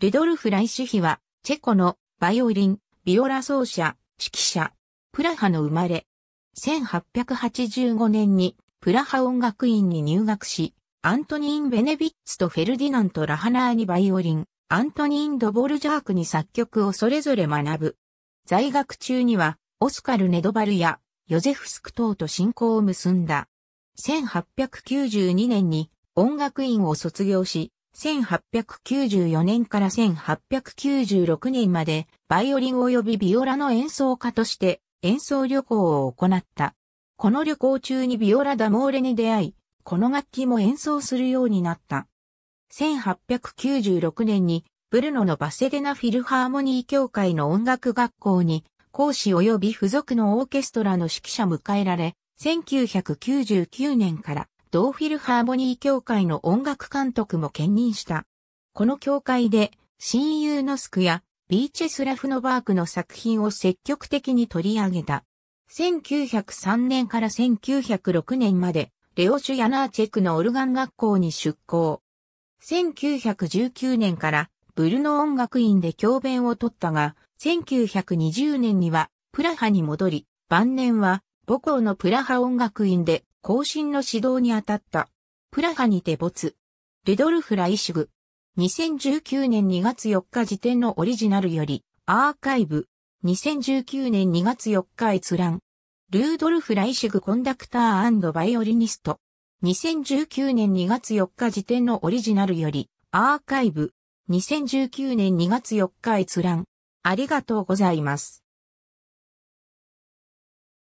ルドルフ・ライシュヒは、チェコのバイオリン、ビオラ奏者、指揮者、プラハの生まれ。1885年にプラハ音楽院に入学し、アントニーン・ベネビッツとフェルディナント・ラハナーにバイオリン、アントニーン・ドボルジャークに作曲をそれぞれ学ぶ。在学中には、オスカル・ネドバルやヨゼフ・スクトと親交を結んだ。1892年に音楽院を卒業し、1894年から1896年まで、バイオリン及びビオラの演奏家として演奏旅行を行った。この旅行中にビオラ・ダ・モーレに出会い、この楽器も演奏するようになった。1896年に、ブルノのバセデナ・フィルハーモニー協会の音楽学校に、講師及び付属のオーケストラの指揮者迎えられ、1999年からドーフィルハーモニー協会の音楽監督も兼任した。この協会で、親友のスクや、ビーチェスラフノバークの作品を積極的に取り上げた。1903年から1906年まで、レオシュ・ヤナーチェクのオルガン学校に出向。1919年からブルノ音楽院で教鞭を取ったが、1920年にはプラハに戻り、晩年は母校のプラハ音楽院で後進の指導に当たった。プラハにて没。ルドルフ・ライシュグ。2019年2月4日時点のオリジナルより、アーカイブ。2019年2月4日閲覧。ルードルフ・ライシュグコンダクターバイオリニスト。2019年2月4日時点のオリジナルより、アーカイブ。2019年2月4日閲覧。ありがとうございます。